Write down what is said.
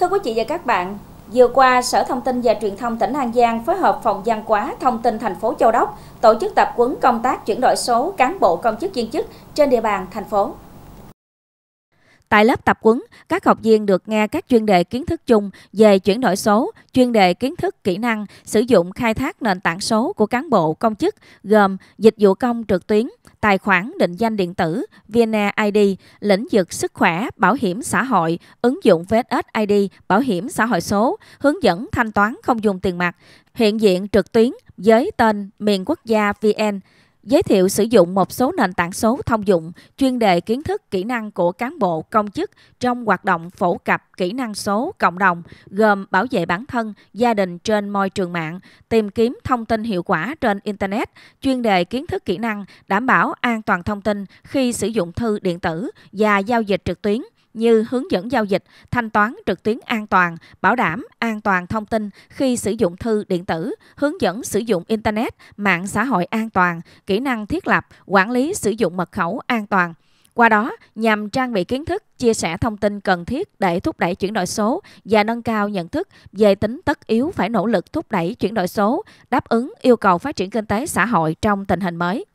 Thưa quý vị và các bạn, vừa qua Sở Thông tin và Truyền thông tỉnh An Giang phối hợp phòng văn hóa thông tin thành phố Châu Đốc tổ chức tập quấn công tác chuyển đổi số cán bộ công chức viên chức trên địa bàn thành phố. Tại lớp tập huấn, các học viên được nghe các chuyên đề kiến thức chung về chuyển đổi số, chuyên đề kiến thức kỹ năng sử dụng khai thác nền tảng số của cán bộ công chức gồm dịch vụ công trực tuyến, tài khoản định danh điện tử, Vneid, lĩnh vực sức khỏe, bảo hiểm xã hội, ứng dụng VSID, bảo hiểm xã hội số, hướng dẫn thanh toán không dùng tiền mặt, hiện diện trực tuyến với tên miền quốc gia VN giới thiệu sử dụng một số nền tảng số thông dụng chuyên đề kiến thức kỹ năng của cán bộ công chức trong hoạt động phổ cập kỹ năng số cộng đồng gồm bảo vệ bản thân gia đình trên môi trường mạng tìm kiếm thông tin hiệu quả trên internet chuyên đề kiến thức kỹ năng đảm bảo an toàn thông tin khi sử dụng thư điện tử và giao dịch trực tuyến như hướng dẫn giao dịch, thanh toán trực tuyến an toàn, bảo đảm an toàn thông tin khi sử dụng thư điện tử, hướng dẫn sử dụng Internet, mạng xã hội an toàn, kỹ năng thiết lập, quản lý sử dụng mật khẩu an toàn. Qua đó, nhằm trang bị kiến thức, chia sẻ thông tin cần thiết để thúc đẩy chuyển đổi số và nâng cao nhận thức về tính tất yếu phải nỗ lực thúc đẩy chuyển đổi số, đáp ứng yêu cầu phát triển kinh tế xã hội trong tình hình mới.